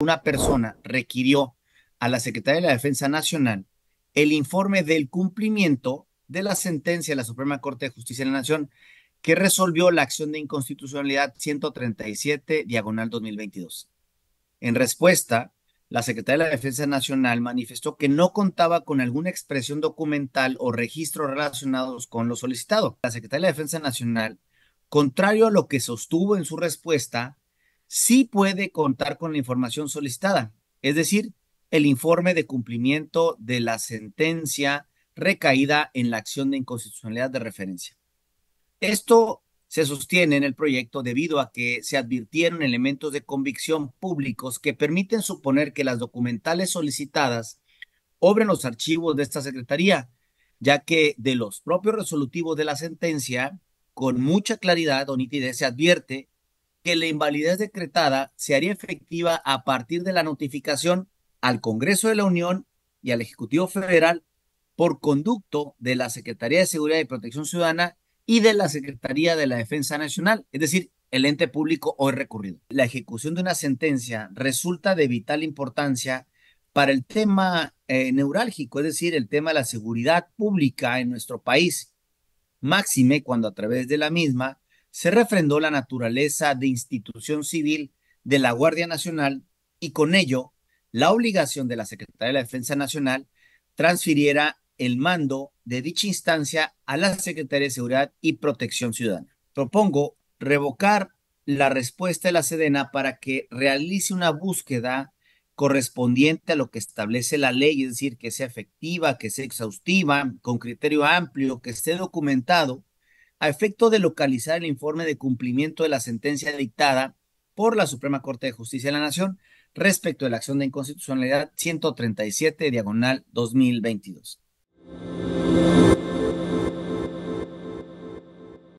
una persona requirió a la Secretaría de la Defensa Nacional el informe del cumplimiento de la sentencia de la Suprema Corte de Justicia de la Nación que resolvió la acción de inconstitucionalidad 137 diagonal 2022. En respuesta, la Secretaría de la Defensa Nacional manifestó que no contaba con alguna expresión documental o registro relacionados con lo solicitado. La Secretaría de la Defensa Nacional, contrario a lo que sostuvo en su respuesta, sí puede contar con la información solicitada, es decir, el informe de cumplimiento de la sentencia recaída en la acción de inconstitucionalidad de referencia. Esto se sostiene en el proyecto debido a que se advirtieron elementos de convicción públicos que permiten suponer que las documentales solicitadas obren los archivos de esta Secretaría, ya que de los propios resolutivos de la sentencia, con mucha claridad o nitidez se advierte la invalidez decretada se haría efectiva a partir de la notificación al Congreso de la Unión y al Ejecutivo Federal por conducto de la Secretaría de Seguridad y Protección Ciudadana y de la Secretaría de la Defensa Nacional, es decir, el ente público hoy recurrido. La ejecución de una sentencia resulta de vital importancia para el tema eh, neurálgico, es decir, el tema de la seguridad pública en nuestro país, máxime cuando a través de la misma se refrendó la naturaleza de institución civil de la Guardia Nacional y con ello la obligación de la Secretaría de la Defensa Nacional transfiriera el mando de dicha instancia a la Secretaría de Seguridad y Protección Ciudadana. Propongo revocar la respuesta de la Sedena para que realice una búsqueda correspondiente a lo que establece la ley, es decir, que sea efectiva, que sea exhaustiva, con criterio amplio, que esté documentado a efecto de localizar el informe de cumplimiento de la sentencia dictada por la Suprema Corte de Justicia de la Nación respecto de la acción de inconstitucionalidad 137 diagonal 2022.